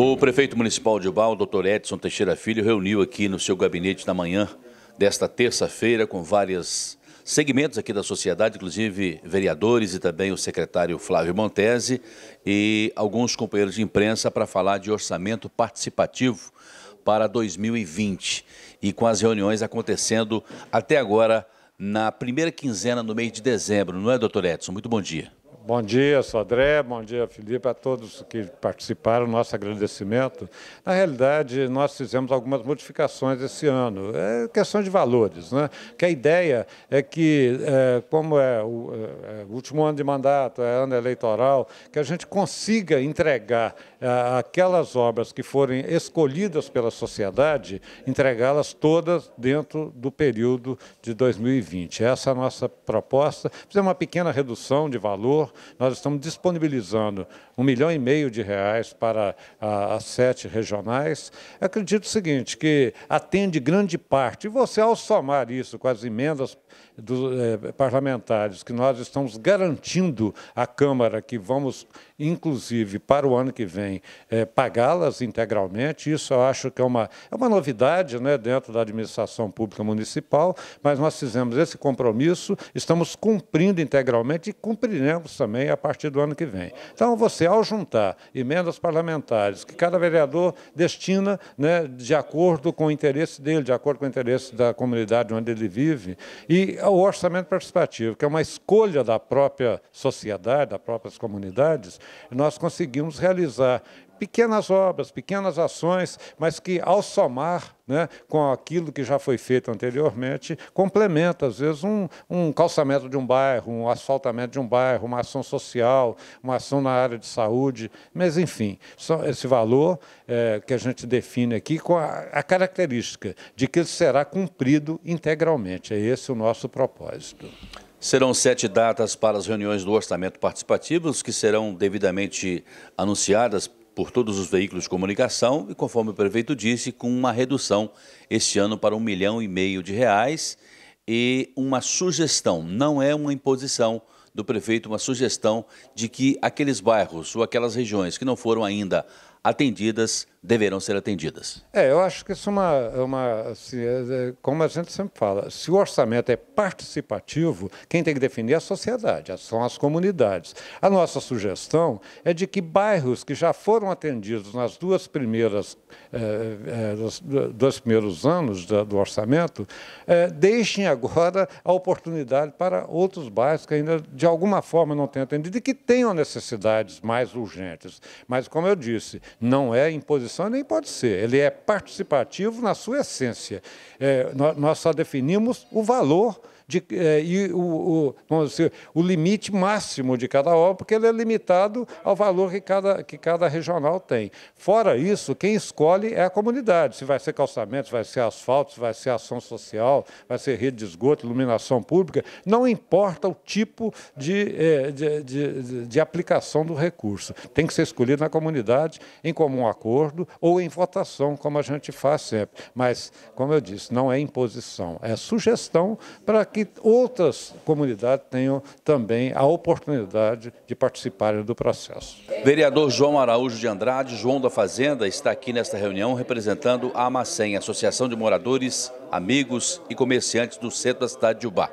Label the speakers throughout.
Speaker 1: O prefeito municipal de Ubal, doutor Edson Teixeira Filho, reuniu aqui no seu gabinete na manhã desta terça-feira com vários segmentos aqui da sociedade, inclusive vereadores e também o secretário Flávio Montese e alguns companheiros de imprensa para falar de orçamento participativo para 2020 e com as reuniões acontecendo até agora na primeira quinzena do mês de dezembro,
Speaker 2: não é, doutor Edson? Muito bom dia. Bom dia, Sodré, bom dia, Felipe, a todos que participaram, nosso agradecimento. Na realidade, nós fizemos algumas modificações esse ano, é questão de valores, né? que a ideia é que, é, como é o, é, é o, último ano de mandato, é ano eleitoral, que a gente consiga entregar é, aquelas obras que forem escolhidas pela sociedade, entregá-las todas dentro do período de 2020. Essa é a nossa proposta. Fizemos uma pequena redução de valor, nós estamos disponibilizando um milhão e meio de reais para ah, as sete regionais. Acredito o seguinte, que atende grande parte. E você, ao somar isso com as emendas dos eh, parlamentares que nós estamos garantindo à Câmara que vamos, inclusive, para o ano que vem, eh, pagá-las integralmente. Isso eu acho que é uma, é uma novidade né, dentro da administração pública municipal, mas nós fizemos esse compromisso, estamos cumprindo integralmente e cumpriremos também a partir do ano que vem. Então, você, ao juntar emendas parlamentares que cada vereador destina né, de acordo com o interesse dele, de acordo com o interesse da comunidade onde ele vive, e o orçamento participativo, que é uma escolha da própria sociedade, das próprias comunidades, nós conseguimos realizar pequenas obras, pequenas ações, mas que, ao somar né, com aquilo que já foi feito anteriormente, complementa, às vezes, um, um calçamento de um bairro, um asfaltamento de um bairro, uma ação social, uma ação na área de saúde. Mas, enfim, esse valor é, que a gente define aqui com a, a característica de que ele será cumprido integralmente. É esse o nosso propósito.
Speaker 1: Serão sete datas para as reuniões do orçamento participativos, que serão devidamente anunciadas por todos os veículos de comunicação e, conforme o prefeito disse, com uma redução este ano para um milhão e meio de reais e uma sugestão, não é uma imposição do prefeito, uma sugestão de que aqueles bairros ou aquelas regiões que não foram ainda atendidas deverão ser atendidas.
Speaker 2: É, eu acho que isso é uma. É uma assim, é, é, como a gente sempre fala, se o orçamento é participativo, quem tem que definir é a sociedade, são as comunidades. A nossa sugestão é de que bairros que já foram atendidos nas duas primeiras, eh, dos, dois primeiros anos do, do orçamento, deixem agora a oportunidade para outros bairros que ainda, de alguma forma, não têm atendido e que tenham necessidades mais urgentes. Mas, como eu disse, não é imposição nem pode ser. Ele é participativo na sua essência. É, nós só definimos o valor de, eh, e o, o, vamos dizer, o limite máximo de cada obra, porque ele é limitado ao valor que cada, que cada regional tem. Fora isso, quem escolhe é a comunidade, se vai ser calçamento, se vai ser asfalto, se vai ser ação social, vai ser rede de esgoto, iluminação pública, não importa o tipo de, eh, de, de, de aplicação do recurso. Tem que ser escolhido na comunidade, em comum acordo ou em votação, como a gente faz sempre. Mas, como eu disse, não é imposição, é sugestão para que que outras comunidades tenham também a oportunidade de participarem do processo.
Speaker 1: Vereador João Araújo de Andrade, João da Fazenda, está aqui nesta reunião representando a AMACEM, Associação de Moradores, Amigos e Comerciantes do centro da cidade de Ubá.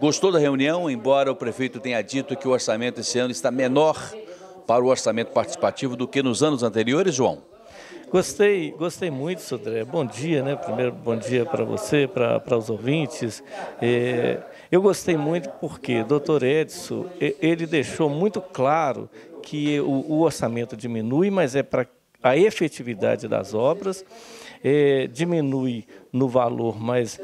Speaker 1: Gostou da reunião, embora o prefeito tenha dito que o orçamento esse ano está menor para o orçamento participativo do que nos anos anteriores, João?
Speaker 3: Gostei, gostei muito, Sodré. Bom dia, né? Primeiro, bom dia para você, para os ouvintes. É, eu gostei muito porque doutor Edson, ele deixou muito claro que o, o orçamento diminui, mas é para a efetividade das obras. É, diminui no valor, mas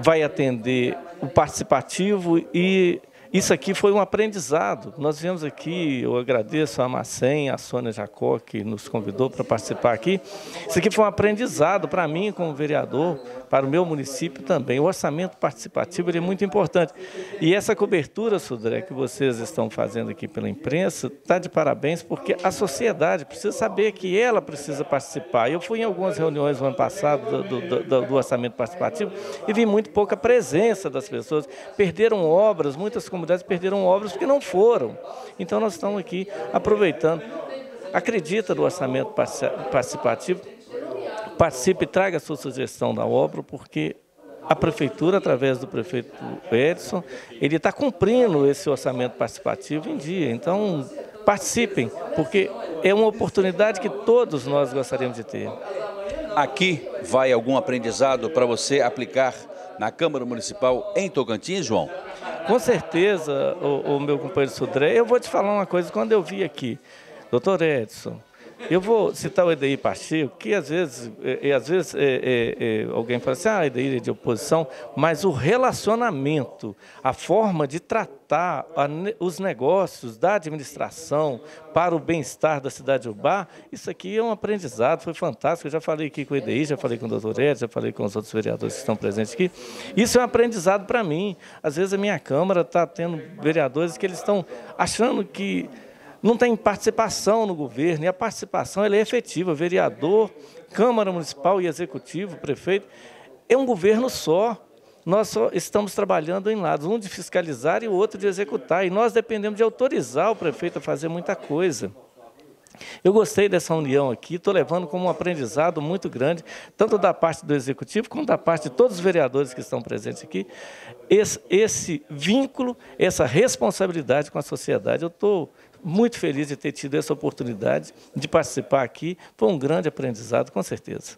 Speaker 3: vai atender o participativo e isso aqui foi um aprendizado. Nós viemos aqui, eu agradeço a Macen, a Sônia Jacó, que nos convidou para participar aqui. Isso aqui foi um aprendizado para mim como vereador, para o meu município também. O orçamento participativo é muito importante. E essa cobertura, Sudré, que vocês estão fazendo aqui pela imprensa, está de parabéns, porque a sociedade precisa saber que ela precisa participar. Eu fui em algumas reuniões no ano passado do, do, do, do orçamento participativo e vi muito pouca presença das pessoas. Perderam obras, muitas comunidades perderam obras porque não foram. Então nós estamos aqui aproveitando. Acredita no orçamento participativo, participe e traga a sua sugestão da obra, porque a prefeitura, através do prefeito Edson, ele está cumprindo esse orçamento participativo em dia. Então, participem, porque é uma oportunidade que todos nós gostaríamos de ter. Aqui vai algum aprendizado para você aplicar na Câmara Municipal em Tocantins, João? Com certeza, o, o meu companheiro Sudré. Eu vou te falar uma coisa, quando eu vi aqui, doutor Edson, eu vou citar o Edair Pacheco, que às vezes, e, é, é, às vezes é, é, é, alguém fala assim, ah, Edair é de oposição, mas o relacionamento, a forma de tratar a, os negócios da administração para o bem-estar da cidade de isso aqui é um aprendizado, foi fantástico. Eu já falei aqui com o Edair, já falei com o doutor Ed, já falei com os outros vereadores que estão presentes aqui. Isso é um aprendizado para mim. Às vezes a minha Câmara está tendo vereadores que eles estão achando que não tem participação no governo, e a participação é efetiva, vereador, Câmara Municipal e Executivo, prefeito, é um governo só. Nós só estamos trabalhando em lados, um de fiscalizar e o outro de executar, e nós dependemos de autorizar o prefeito a fazer muita coisa. Eu gostei dessa união aqui, estou levando como um aprendizado muito grande, tanto da parte do Executivo como da parte de todos os vereadores que estão presentes aqui, esse, esse vínculo, essa responsabilidade com a sociedade. Eu estou muito feliz de ter tido essa oportunidade de participar aqui. Foi um grande aprendizado, com certeza.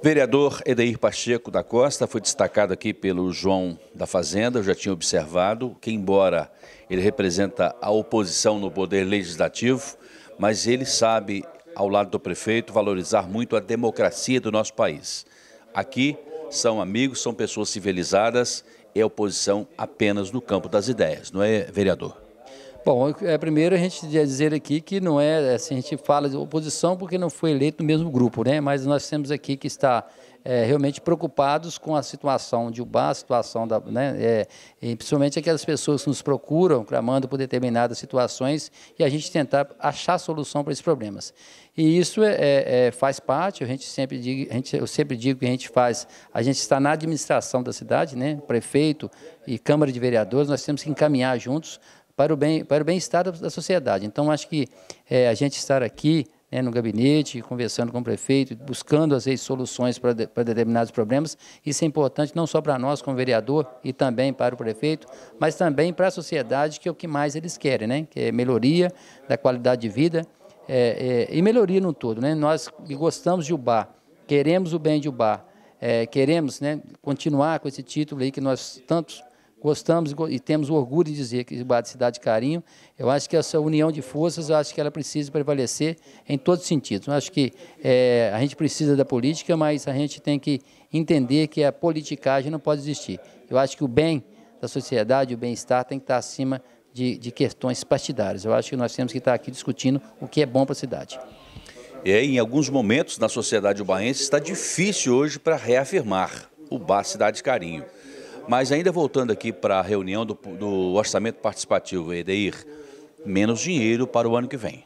Speaker 1: Vereador Edeir Pacheco da Costa foi destacado aqui pelo João da Fazenda, eu já tinha observado que, embora ele representa a oposição no poder legislativo, mas ele sabe, ao lado do prefeito, valorizar muito a democracia do nosso país. Aqui são amigos, são pessoas civilizadas, é oposição apenas no campo das ideias, não é, vereador?
Speaker 4: Bom, é, primeiro a gente dizer aqui que não é, é, assim, a gente fala de oposição porque não foi eleito no mesmo grupo, né? mas nós temos aqui que está é, realmente preocupados com a situação de Ubá, a situação da, né, é, e principalmente aquelas pessoas que nos procuram, clamando por determinadas situações e a gente tentar achar solução para esses problemas. E isso é, é, é faz parte, a gente sempre digo, a gente, eu sempre digo que a gente faz, a gente está na administração da cidade, né, prefeito e Câmara de Vereadores, nós temos que encaminhar juntos para o bem para o bem-estar da sociedade. Então, acho que é, a gente estar aqui né, no gabinete, conversando com o prefeito, buscando as soluções para, de, para determinados problemas, isso é importante não só para nós, como vereador, e também para o prefeito, mas também para a sociedade, que é o que mais eles querem, né? que é melhoria da qualidade de vida é, é, e melhoria no todo. Né? Nós gostamos de Ubar, queremos o bem de Ubar, é, queremos né, continuar com esse título aí que nós tantos gostamos e temos o orgulho de dizer que Guarda Cidade Carinho, eu acho que essa união de forças, eu acho que ela precisa prevalecer em todos os sentidos. Eu acho que é, a gente precisa da política, mas a gente tem que entender que a politicagem não pode existir. Eu acho que o bem da sociedade, o bem-estar, tem que estar acima de, de, questões partidárias. Eu acho que nós temos que estar aqui discutindo o que é bom para a cidade.
Speaker 1: É, em alguns momentos na sociedade ubaense está difícil hoje para reafirmar o Bar Cidade Carinho. Mas ainda voltando aqui para a reunião do, do orçamento participativo, Edeir, menos dinheiro para o ano que vem.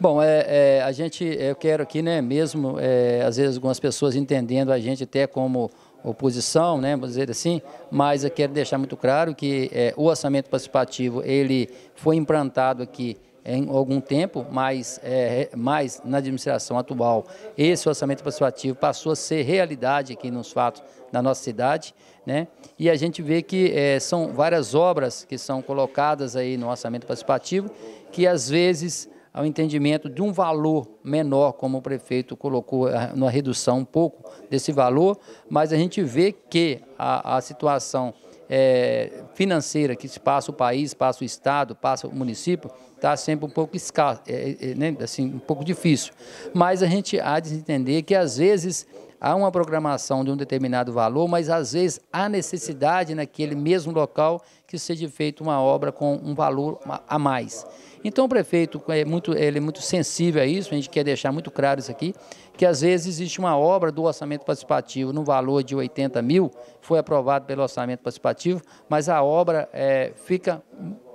Speaker 4: Bom, é, é, a gente, eu quero aqui, né, mesmo, é, às vezes algumas pessoas entendendo a gente até como oposição, né, vamos dizer assim, mas eu quero deixar muito claro que é, o orçamento participativo, ele foi implantado aqui em algum tempo, mas, é, mas na administração atual esse orçamento participativo passou a ser realidade aqui nos fatos da nossa cidade, né? E a gente vê que é, são várias obras que são colocadas aí no orçamento participativo que às vezes ao entendimento de um valor menor, como o prefeito colocou, é, uma redução um pouco desse valor, mas a gente vê que a, a situação é, financeira que passa o país, passa o estado, passa o município, está sempre um pouco escasso, é, é, né, assim, um pouco difícil. Mas a gente há de entender que às vezes há uma programação de um determinado valor, mas às vezes há necessidade naquele mesmo local que seja feita uma obra com um valor a mais. Então o prefeito é muito, ele é muito sensível a isso, a gente quer deixar muito claro isso aqui, que às vezes existe uma obra do orçamento participativo no valor de 80 mil, foi aprovado pelo orçamento participativo, mas a obra é, fica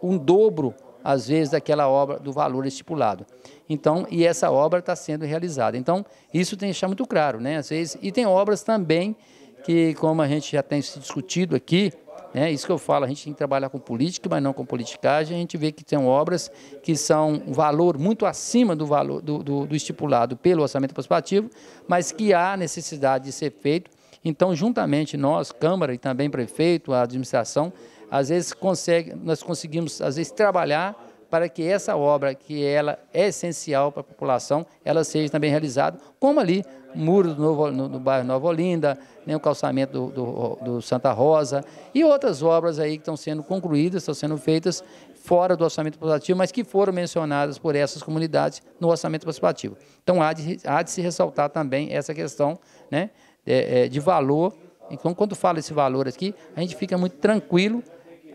Speaker 4: um dobro às vezes, daquela obra, do valor estipulado. Então, e essa obra está sendo realizada. Então, isso tem que deixar muito claro, né? Às vezes, e tem obras também que, como a gente já tem se discutido aqui, né, isso que eu falo, a gente tem que trabalhar com política, mas não com politicagem. A gente vê que tem obras que são um valor muito acima do valor do, do, do estipulado pelo orçamento participativo, mas que há necessidade de ser feito. Então, juntamente nós, Câmara e também prefeito, a administração, às vezes consegue, nós conseguimos, às vezes, trabalhar para que essa obra, que ela é essencial para a população, ela seja também realizada, como ali, muro do, Novo, no, bairro Nova Olinda, né, o calçamento do, do, do, Santa Rosa, e outras obras aí que estão sendo concluídas, estão sendo feitas fora do orçamento participativo, mas que foram mencionadas por essas comunidades no orçamento participativo. Então, há de, há de se ressaltar também essa questão né, de, é, é, de valor. Então, quando fala esse valor aqui, a gente fica muito tranquilo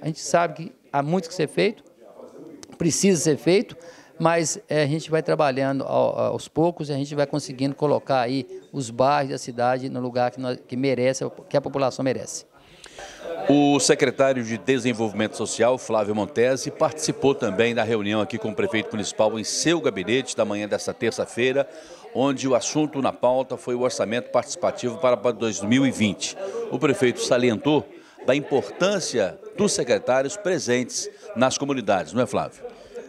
Speaker 4: a gente sabe que há muito que ser feito, precisa ser feito, mas é, a gente vai trabalhando aos poucos e a gente vai conseguindo colocar aí os bairros da cidade no lugar que, nós, que merece, que a população merece.
Speaker 1: O secretário de Desenvolvimento Social, Flávio Montesi, participou também da reunião aqui com o prefeito municipal em seu gabinete da manhã desta terça-feira, onde o assunto na pauta foi o orçamento participativo para 2020. O prefeito salientou da importância dos secretários presentes nas comunidades, não é, Flávio?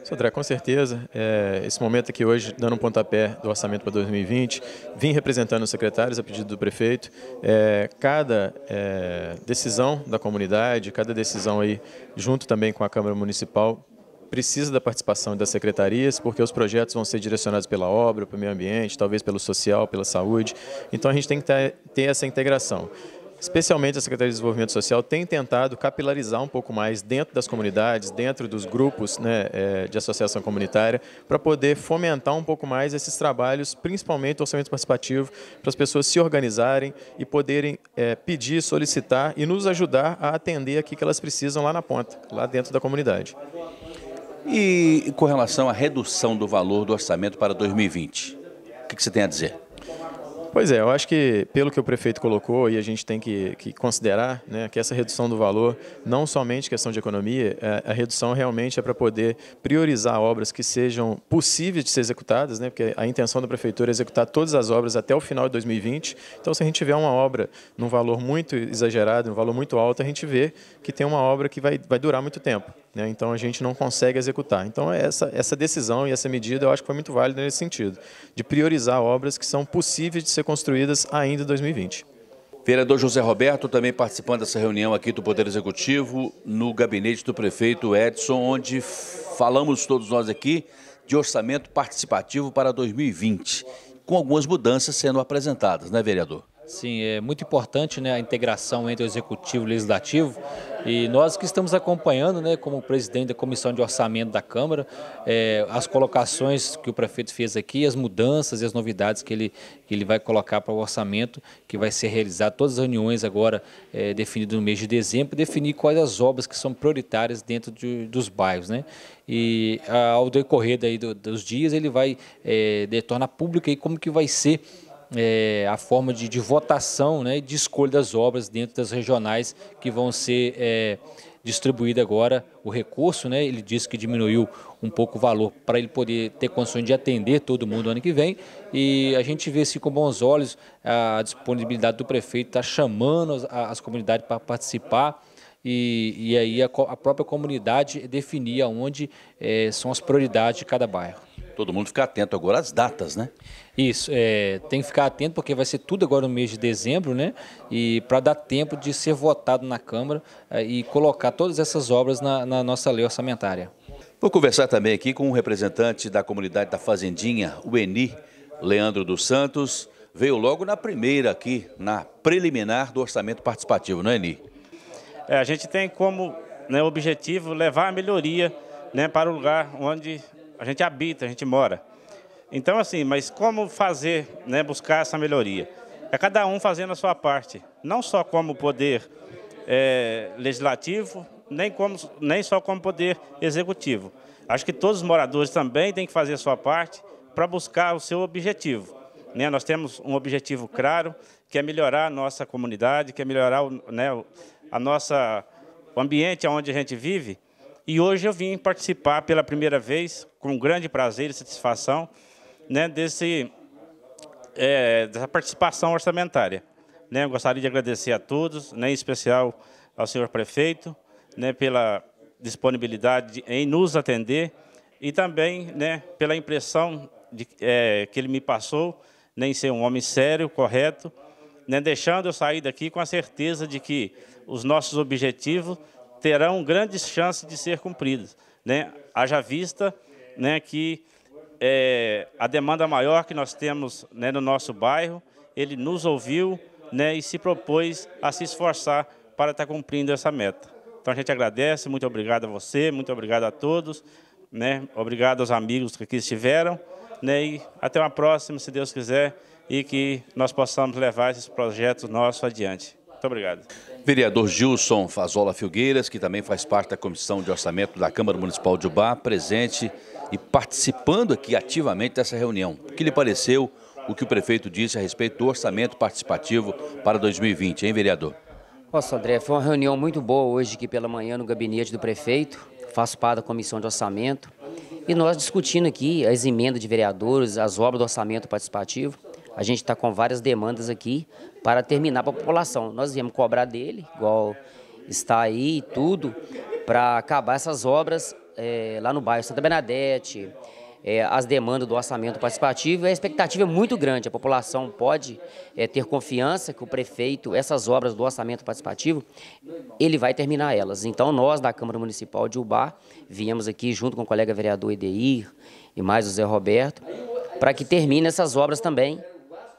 Speaker 5: Sodré, com certeza. É, esse momento aqui hoje, dando um pontapé do orçamento para 2020, vim representando os secretários a pedido do prefeito. É, cada é, decisão da comunidade, cada decisão aí, junto também com a Câmara Municipal, precisa da participação das secretarias, porque os projetos vão ser direcionados pela obra, pelo meio ambiente, talvez pelo social, pela saúde. Então a gente tem que ter essa integração especialmente a Secretaria de Desenvolvimento Social, tem tentado capilarizar um pouco mais dentro das comunidades, dentro dos grupos né, é, de associação comunitária, para poder fomentar um pouco mais esses trabalhos, principalmente o orçamento participativo, para as pessoas se organizarem e poderem é, pedir, solicitar e nos ajudar a atender aqui que elas precisam lá na ponta, lá dentro da comunidade.
Speaker 1: E com relação à redução do valor do orçamento para 2020,
Speaker 5: o que, que você tem a dizer? Pois é, eu acho que pelo que o prefeito colocou, e a gente tem que, que considerar né, que essa redução do valor, não somente questão de economia, a, é, a redução realmente é para poder priorizar obras que sejam possíveis de ser executadas, né, porque a intenção da prefeitura é executar todas as obras até o final de 2020. Então, se a gente tiver uma obra num valor muito exagerado, num valor muito alto, a gente vê que tem uma obra que vai, vai durar muito tempo né? então a gente não consegue executar. Então é essa, essa decisão e essa medida eu acho que foi muito válida nesse sentido, de priorizar obras que são possíveis de ser construídas ainda em 2020.
Speaker 1: Vereador José Roberto também participando dessa reunião aqui do Poder Executivo no gabinete do prefeito Edson, onde falamos todos nós aqui de orçamento participativo para 2020, com algumas mudanças sendo apresentadas, né, vereador?
Speaker 6: Sim, é muito importante né, a integração entre o Executivo e o Legislativo e nós que estamos acompanhando, né, como presidente da Comissão de Orçamento da Câmara, é, as colocações que o prefeito fez aqui, as mudanças e as novidades que ele, que ele vai colocar para o orçamento, que vai ser realizado todas as reuniões agora é, definidas no mês de dezembro, definir quais as obras que são prioritárias dentro de, dos bairros. Né? E ah, ao decorrer daí do, dos dias ele vai é, tornar público aí como que vai ser é, a forma de, de votação né, e de escolha das obras dentro das regionais que vão ser é, distribuídas agora. O recurso, né, ele disse que diminuiu um pouco o valor para ele poder ter condições de atender todo mundo ano que vem. E a gente vê assim, com bons olhos a disponibilidade do prefeito, está chamando as, as comunidades para participar. E, e aí a, a, própria comunidade definir onde é, são as prioridades de cada bairro todo mundo ficar atento agora às datas, né? Isso, é, tem que ficar atento porque vai ser tudo agora no mês de dezembro, né? E para dar tempo de ser votado na Câmara é, e colocar todas essas obras na, na nossa lei orçamentária.
Speaker 1: Vou conversar também aqui com um representante da comunidade da Fazendinha, o Eni, Leandro dos Santos. Veio logo na primeira aqui, na preliminar do
Speaker 7: orçamento participativo, não é, Eni? É, a gente tem como né, objetivo levar a melhoria né, para o lugar onde a gente habita, a gente mora. Então, assim, mas como fazer, né, buscar essa melhoria? É cada um fazendo a sua parte, não só como poder é, legislativo, nem, como, nem só como poder executivo. Acho que todos os moradores também têm que fazer a sua parte para buscar o seu objetivo. Né? Nós temos um objetivo claro, que é melhorar a nossa comunidade, que é melhorar o, né, a nossa, o ambiente onde a gente vive, e hoje eu vim participar pela primeira vez, com grande prazer e satisfação, né, desse, é, dessa participação orçamentária. Né, gostaria de agradecer a todos, né, em especial ao senhor prefeito, né, pela disponibilidade em nos atender e também né, pela impressão de, é, que ele me passou né, em ser um homem sério, correto, né, deixando eu sair daqui com a certeza de que os nossos objetivos terão grandes chances de ser cumpridas. Né? Haja vista né, que é, a demanda maior que nós temos né, no nosso bairro, ele nos ouviu né, e se propôs a se esforçar para estar cumprindo essa meta. Então a gente agradece, muito obrigado a você, muito obrigado a todos, né, obrigado aos amigos que aqui estiveram, né, e até uma próxima, se Deus quiser, e que nós possamos levar esses projetos nossos adiante. Muito obrigado.
Speaker 1: Vereador Gilson Fazola Filgueiras, que também faz parte da Comissão de Orçamento da Câmara Municipal de Ubá, presente e participando aqui ativamente dessa reunião. O que lhe pareceu o que o prefeito disse a respeito do orçamento participativo para 2020, hein, vereador?
Speaker 8: Nossa, André, foi uma reunião muito boa hoje aqui pela manhã no gabinete do prefeito, faço parte da comissão de orçamento, e nós discutindo aqui as emendas de vereadores, as obras do orçamento participativo a gente está com várias demandas aqui para terminar para a população. Nós viemos cobrar dele, igual está aí e tudo, para acabar essas obras é, lá no bairro Santa Bernadette, é, as demandas do orçamento participativo. A expectativa é muito grande, a população pode é, ter confiança que o prefeito, essas obras do orçamento participativo, ele vai terminar elas. Então nós, da Câmara Municipal de Ubar, viemos aqui junto com o colega vereador Edeir e mais o Zé Roberto, para que termine essas obras também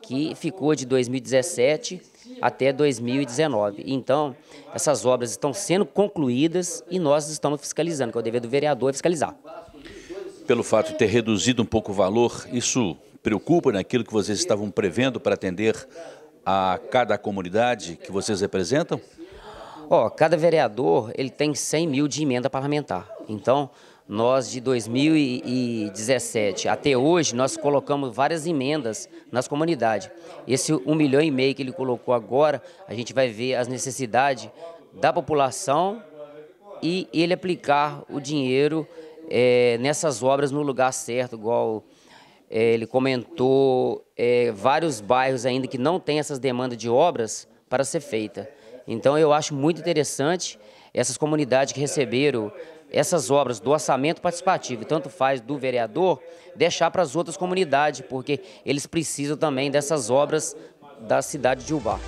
Speaker 8: que ficou de 2017 até 2019. Então, essas obras estão sendo concluídas e nós estamos fiscalizando, que é o dever do vereador é fiscalizar.
Speaker 1: Pelo fato de ter reduzido um pouco o valor, isso preocupa naquilo né, que vocês estavam prevendo para atender a cada comunidade que
Speaker 8: vocês representam? Ó, oh, cada vereador ele tem 100 mil de emenda parlamentar. Então, nós, de 2017 até hoje, nós colocamos várias emendas nas comunidades. Esse um milhão e meio que ele colocou agora, a gente vai ver as necessidades da população e ele aplicar o dinheiro é, nessas obras no lugar certo, igual é, ele comentou, é, vários bairros ainda que não têm essas demandas de obras para ser feita. Então eu acho muito interessante essas comunidades que receberam essas obras do orçamento participativo, tanto faz do vereador, deixar para as outras comunidades, porque eles precisam também dessas obras da cidade de Ubar.